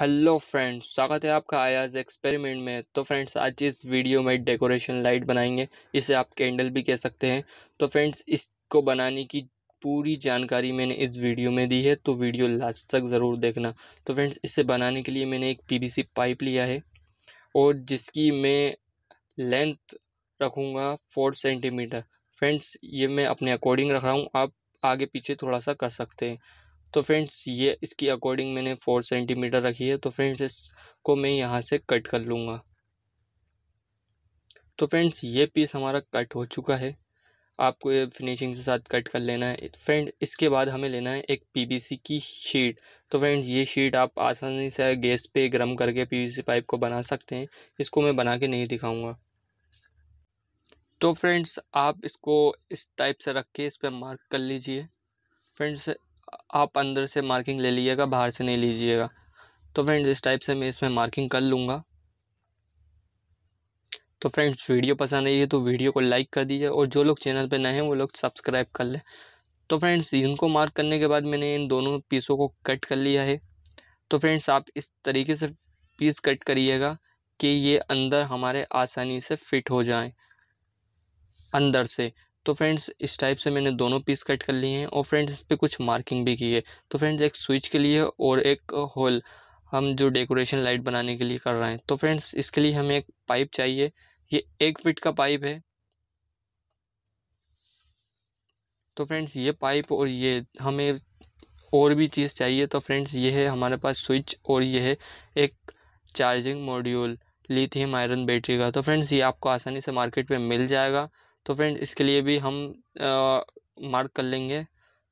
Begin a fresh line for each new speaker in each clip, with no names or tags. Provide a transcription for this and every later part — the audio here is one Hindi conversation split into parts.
हेलो फ्रेंड्स स्वागत है आपका आयाज एक्सपेरिमेंट में तो फ्रेंड्स आज इस वीडियो में डेकोरेशन लाइट बनाएंगे इसे आप कैंडल भी कह सकते हैं तो फ्रेंड्स इसको बनाने की पूरी जानकारी मैंने इस वीडियो में दी है तो वीडियो लास्ट तक ज़रूर देखना तो फ्रेंड्स इसे बनाने के लिए मैंने एक पी पाइप लिया है और जिसकी मैं लेंथ रखूँगा फोर सेंटीमीटर फ्रेंड्स ये मैं अपने अकॉर्डिंग रख रहा हूँ आप आगे पीछे थोड़ा सा कर सकते हैं तो फ्रेंड्स ये इसकी अकॉर्डिंग मैंने फोर सेंटीमीटर रखी है तो फ्रेंड्स इसको मैं यहाँ से कट कर लूँगा तो फ्रेंड्स ये पीस हमारा कट हो चुका है आपको ये फिनिशिंग के साथ कट कर लेना है फ्रेंड इसके बाद हमें लेना है एक पीवीसी की शीट तो फ्रेंड्स ये शीट आप आसानी से गैस पे गर्म करके पीवीसी पाइप को बना सकते हैं इसको मैं बना के नहीं दिखाऊंगा तो फ्रेंड्स आप इसको इस टाइप से रख के इस पर मार्क कर लीजिए फ्रेंड्स आप अंदर से मार्किंग ले लीजिएगा बाहर से नहीं लीजिएगा तो फ्रेंड्स इस टाइप से मैं इसमें मार्किंग कर लूँगा तो फ्रेंड्स वीडियो पसंद आई है तो वीडियो को लाइक कर दीजिए और जो लोग चैनल पर नए हैं वो लोग सब्सक्राइब कर लें तो फ्रेंड्स इनको मार्क करने के बाद मैंने इन दोनों पीसों को कट कर लिया है तो फ्रेंड्स आप इस तरीके से पीस कट करिएगा कि ये अंदर हमारे आसानी से फिट हो जाएं अंदर से तो फ्रेंड्स इस टाइप से मैंने दोनों पीस कट कर लिए हैं और फ्रेंड्स इस पर कुछ मार्किंग भी की है तो फ्रेंड्स एक स्विच के लिए और एक होल हम जो डेकोरेशन लाइट बनाने के लिए कर रहे हैं तो फ्रेंड्स इसके लिए हमें एक पाइप चाहिए ये एक फिट का पाइप है तो फ्रेंड्स ये पाइप और ये हमें और भी चीज़ चाहिए तो फ्रेंड्स ये है हमारे पास स्विच और ये है एक charging module lithium iron battery का तो फ्रेंड्स ये आपको आसानी से मार्केट में मिल जाएगा तो फ्रेंड इसके लिए भी हम आ, मार्क कर लेंगे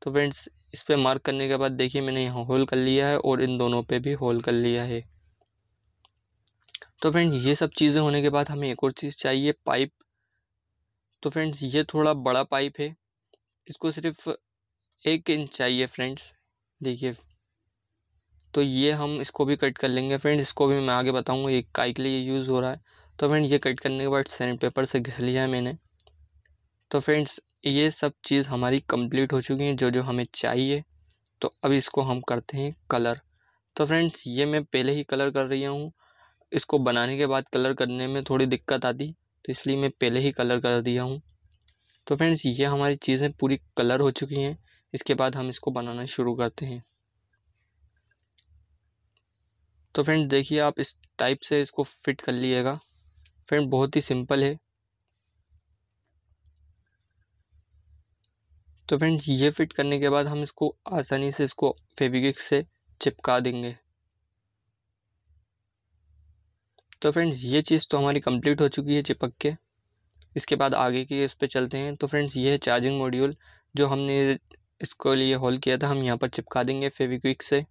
तो फ्रेंड्स इस पर मार्क करने के बाद देखिए मैंने यहाँ होल कर लिया है और इन दोनों पे भी होल कर लिया है तो फ्रेंड्स ये सब चीज़ें होने के बाद हमें एक और चीज़ चाहिए पाइप तो फ्रेंड्स ये थोड़ा बड़ा पाइप है इसको सिर्फ एक इंच चाहिए फ्रेंड्स देखिए तो ये हम इसको भी कट कर लेंगे फ्रेंड्स इसको भी मैं आगे बताऊँगा ये काय के लिए यूज़ हो रहा है तो फ्रेंड ये कट करने के बाद सैंड पेपर से घिस लिया है मैंने तो फ्रेंड्स ये सब चीज़ हमारी कंप्लीट हो चुकी है जो जो हमें चाहिए तो अब इसको हम करते हैं कलर तो फ्रेंड्स ये मैं पहले ही कलर कर रही हूँ इसको बनाने के बाद कलर करने में थोड़ी दिक्कत आती तो इसलिए मैं पहले ही कलर कर दिया हूँ तो फ्रेंड्स ये हमारी चीज़ें पूरी कलर हो चुकी हैं इसके बाद हम इसको बनाना शुरू करते हैं तो फ्रेंड्स देखिए आप इस टाइप से इसको फिट कर लीजिएगा फ्रेंड बहुत ही सिंपल है तो फ्रेंड्स ये फिट करने के बाद हम इसको आसानी से इसको फेविक से चिपका देंगे तो फ्रेंड्स ये चीज़ तो हमारी कंप्लीट हो चुकी है चिपक के इसके बाद आगे के इस पर चलते हैं तो फ्रेंड्स ये है चार्जिंग मॉड्यूल जो हमने इसको लिए होल किया था हम यहाँ पर चिपका देंगे फेविक्विक से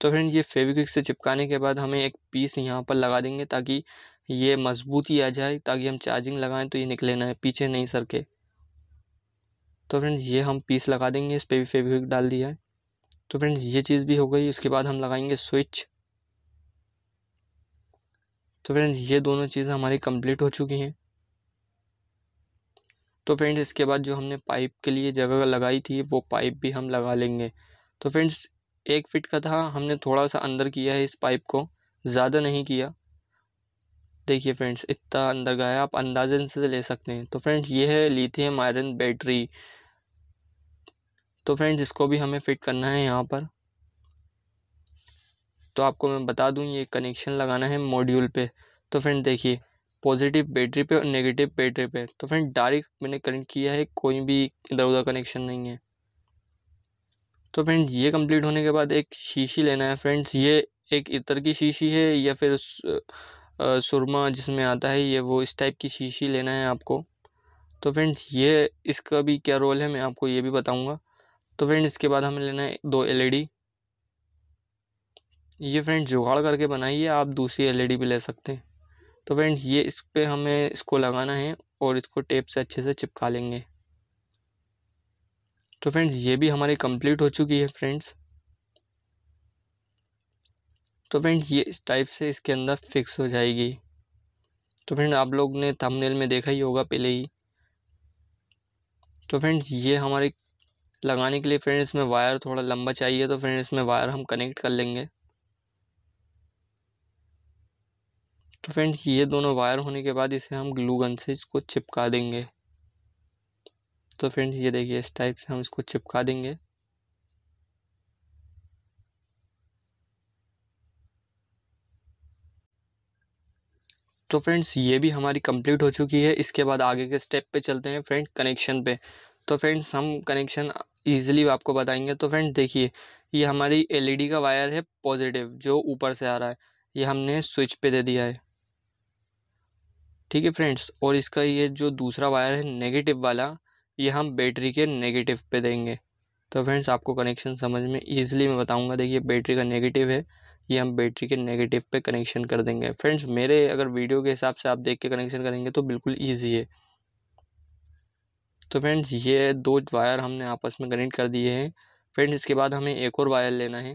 तो फ्रेंड्स ये फेविक्विक से चिपकाने के बाद हमें एक पीस यहाँ पर लगा देंगे ताकि ये मजबूती आ जाए ताकि हम चार्जिंग लगाएं तो ये निकले ना पीछे नहीं सरके तो फ्रेंड्स ये हम पीस लगा देंगे इस पर भी फेविक डाल दिया है तो फ्रेंड्स ये चीज़ भी हो गई उसके बाद हम लगाएंगे स्विच तो फ्रेंड्स ये दोनों चीज़ें हमारी कंप्लीट हो चुकी हैं तो फ्रेंड्स इसके बाद जो हमने पाइप के लिए जगह लगाई थी वो पाइप भी हम लगा लेंगे तो फ्रेंड्स एक फिट का था हमने थोड़ा सा अंदर किया है इस पाइप को ज़्यादा नहीं किया देखिए फ्रेंड्स इतना अंदर गया आप अंदाजन से ले सकते हैं तो फ्रेंड्स ये है लिथियम आयरन बैटरी तो फ्रेंड्स इसको भी हमें फिट करना है यहाँ पर तो आपको मैं बता दूँ ये कनेक्शन लगाना है मॉड्यूल पे तो फ्रेंड देखिए पॉजिटिव बैटरी पे और नेगेटिव बैटरी पे तो फ्रेंड डायरेक्ट मैंने कनेक्ट किया है कोई भी इधर उधर कनेक्शन नहीं है तो फ्रेंड ये कंप्लीट होने के बाद एक शीशी लेना है फ्रेंड्स ये एक इतर की शीशी है या फिर सुरमा जिसमें आता है ये वो इस टाइप की शीशी लेना है आपको तो फ्रेंड्स ये इसका भी क्या रोल है मैं आपको ये भी बताऊँगा तो फ्रेंड इसके बाद हमें लेना है दो एलईडी e ये फ्रेंड जुगाड़ करके बनाइए आप दूसरी एलईडी e भी ले सकते हैं तो फ्रेंड्स ये इस पर हमें इसको लगाना है और इसको टेप से अच्छे से चिपका लेंगे तो फ्रेंड्स ये भी हमारी कंप्लीट हो चुकी है फ्रेंड्स तो फ्रेंड्स ये इस टाइप से इसके अंदर फिक्स हो जाएगी तो फ्रेंड आप लोग ने थंबनेल में देखा ही होगा पहले ही तो फ्रेंड्स ये हमारी लगाने के लिए फ्रेंड्स इसमें वायर थोड़ा लंबा चाहिए तो फ्रेंड्स इसमें वायर हम कनेक्ट कर लेंगे तो फ्रेंड्स ये दोनों वायर होने के बाद इसे हम ग्लू गन से इसको चिपका देंगे तो फ्रेंड्स ये देखिए इस टाइप से हम इसको चिपका देंगे तो फ्रेंड्स ये भी हमारी कंप्लीट हो चुकी है इसके बाद आगे के स्टेप पे चलते हैं फ्रेंड कनेक्शन पे तो फ्रेंड्स हम कनेक्शन ईजिली आपको बताएंगे तो फ्रेंड्स देखिए ये हमारी एलईडी e का वायर है पॉजिटिव जो ऊपर से आ रहा है ये हमने स्विच पे दे दिया है ठीक है फ्रेंड्स और इसका ये जो दूसरा वायर है नेगेटिव वाला ये हम बैटरी के नेगेटिव पे देंगे तो फ्रेंड्स आपको कनेक्शन समझ में ईजिली मैं बताऊंगा देखिए बैटरी का नेगेटिव है ये हम बैटरी के नेगेटिव पे कनेक्शन कर देंगे फ्रेंड्स मेरे अगर वीडियो के हिसाब से आप देख के कनेक्शन करेंगे तो बिल्कुल ईजी है तो फ्रेंड्स ये दो वायर हमने आपस में कनेक्ट कर दिए हैं फ्रेंड्स इसके बाद हमें एक और वायर लेना है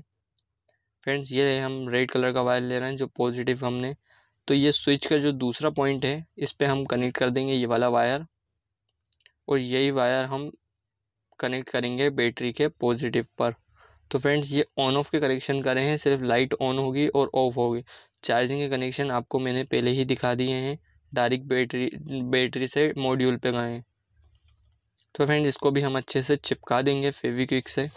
फ्रेंड्स ये हम रेड कलर का वायर ले रहे हैं जो पॉजिटिव हमने तो ये स्विच का जो दूसरा पॉइंट है इस पर हम कनेक्ट कर देंगे ये वाला वायर और यही वायर हम कनेक्ट करेंगे बैटरी के पॉजिटिव पर तो फ्रेंड्स ये ऑन ऑफ के कनेक्शन करें हैं सिर्फ लाइट ऑन होगी और ऑफ होगी चार्जिंग के कनेक्शन आपको मैंने पहले ही दिखा दिए हैं डायरेक्ट बैटरी बैटरी से मॉड्यूल पे गए हैं तो फ्रेंड्स इसको भी हम अच्छे से चिपका देंगे फेविक्विक से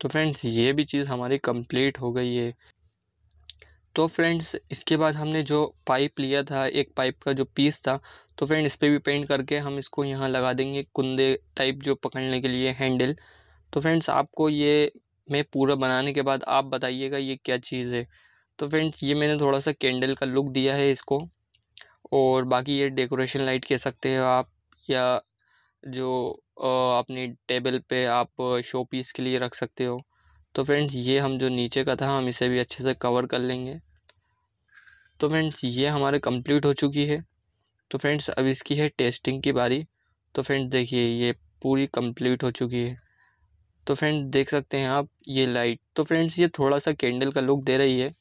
तो फ्रेंड्स ये भी चीज़ हमारी कंप्लीट हो गई है तो फ्रेंड्स इसके बाद हमने जो पाइप लिया था एक पाइप का जो पीस था तो फ्रेंड्स इस पर भी पेंट करके हम इसको यहाँ लगा देंगे कुंदे टाइप जो पकड़ने के लिए हैंडल तो फ्रेंड्स आपको ये मैं पूरा बनाने के बाद आप बताइएगा ये क्या चीज़ है तो फ्रेंड्स ये मैंने थोड़ा सा कैंडल का लुक दिया है इसको और बाकी ये डेकोरेशन लाइट कह सकते हो आप या जो अपने टेबल पे आप शो पीस के लिए रख सकते हो तो फ्रेंड्स ये हम जो नीचे का था हम इसे भी अच्छे से कवर कर लेंगे तो फ्रेंड्स ये हमारे कंप्लीट हो चुकी है तो फ्रेंड्स अब इसकी है टेस्टिंग की बारी तो फ्रेंड्स देखिए ये पूरी कंप्लीट हो चुकी है तो फ्रेंड्स देख सकते हैं आप ये लाइट तो फ्रेंड्स ये थोड़ा सा कैंडल का लुक दे रही है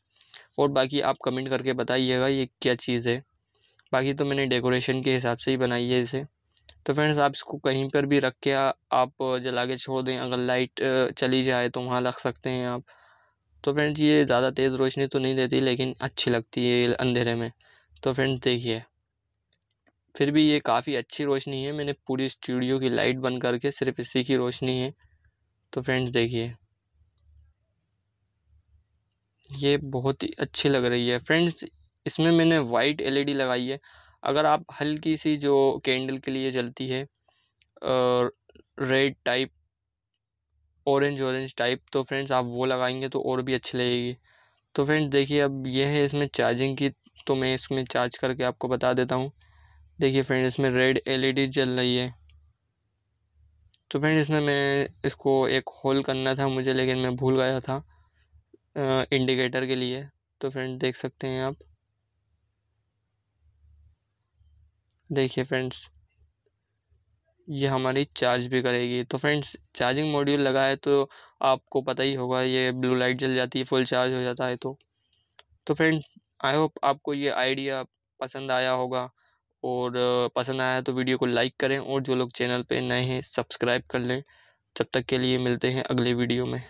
और बाकी आप कमेंट करके बताइएगा ये क्या चीज़ है बाकी तो मैंने डेकोरेशन के हिसाब से ही बनाई है इसे तो फ्रेंड्स आप इसको कहीं पर भी रख के आप जला के छोड़ दें अगर लाइट चली जाए तो वहाँ रख सकते हैं आप तो फ्रेंड्स ये ज़्यादा तेज़ रोशनी तो नहीं देती लेकिन अच्छी लगती है अंधेरे में तो फ्रेंड्स देखिए फिर भी ये काफ़ी अच्छी रोशनी है मैंने पूरी स्टूडियो की लाइट बंद करके सिर्फ इसी की रोशनी है तो फ्रेंड्स देखिए ये बहुत ही अच्छी लग रही है फ्रेंड्स इसमें मैंने वाइट एलईडी लगाई है अगर आप हल्की सी जो कैंडल के लिए जलती है red type orange orange type तो फ्रेंड्स आप वो लगाएंगे तो और भी अच्छी लगेगी तो फ्रेंड्स देखिए अब यह है इसमें चार्जिंग की तो मैं इसमें चार्ज करके आपको बता देता हूँ देखिए फ्रेंड इसमें रेड एलईडी जल रही है तो फ्रेंड इसमें मैं इसको एक होल करना था मुझे लेकिन मैं भूल गया था इंडिकेटर के लिए तो फ्रेंड देख सकते हैं आप देखिए फ्रेंड्स ये हमारी चार्ज भी करेगी तो फ्रेंड्स चार्जिंग मॉड्यूल लगा है तो आपको पता ही होगा ये ब्लू लाइट जल जाती है फुल चार्ज हो जाता है तो तो फ्रेंड्स आई होप आपको ये आइडिया पसंद आया होगा और पसंद आया तो वीडियो को लाइक करें और जो लोग चैनल पे नए हैं सब्सक्राइब कर लें तब तक के लिए मिलते हैं अगले वीडियो में